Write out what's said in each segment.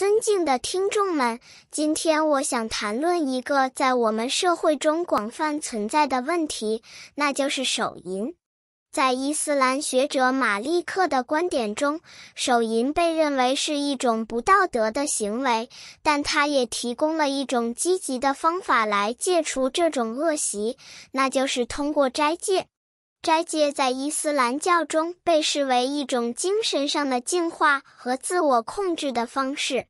尊敬的听众们，今天我想谈论一个在我们社会中广泛存在的问题，那就是手淫。在伊斯兰学者马利克的观点中，手淫被认为是一种不道德的行为，但他也提供了一种积极的方法来戒除这种恶习，那就是通过斋戒。斋戒在伊斯兰教中被视为一种精神上的净化和自我控制的方式。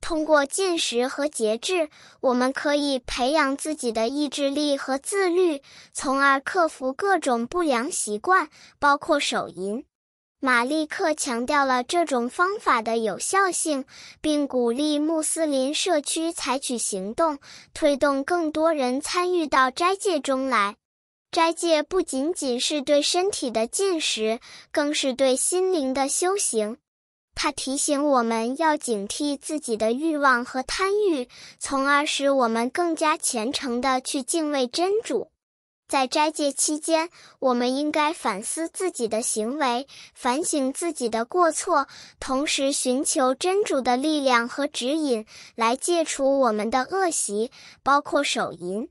通过禁食和节制，我们可以培养自己的意志力和自律，从而克服各种不良习惯，包括手淫。马利克强调了这种方法的有效性，并鼓励穆斯林社区采取行动，推动更多人参与到斋戒中来。斋戒不仅仅是对身体的禁食，更是对心灵的修行。它提醒我们要警惕自己的欲望和贪欲，从而使我们更加虔诚地去敬畏真主。在斋戒期间，我们应该反思自己的行为，反省自己的过错，同时寻求真主的力量和指引，来戒除我们的恶习，包括手淫。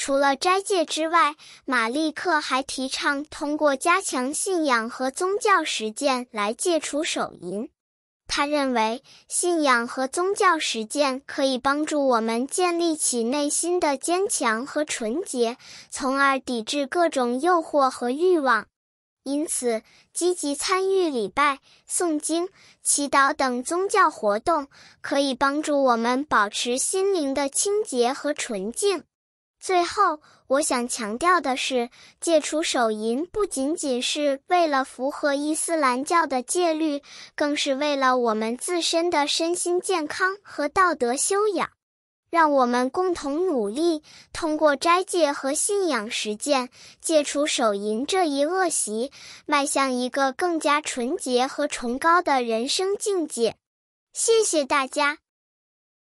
除了斋戒之外，马利克还提倡通过加强信仰和宗教实践来戒除手淫。他认为，信仰和宗教实践可以帮助我们建立起内心的坚强和纯洁，从而抵制各种诱惑和欲望。因此，积极参与礼拜、诵经、祈祷等宗教活动，可以帮助我们保持心灵的清洁和纯净。最后，我想强调的是，戒除手淫不仅仅是为了符合伊斯兰教的戒律，更是为了我们自身的身心健康和道德修养。让我们共同努力，通过斋戒和信仰实践，戒除手淫这一恶习，迈向一个更加纯洁和崇高的人生境界。谢谢大家。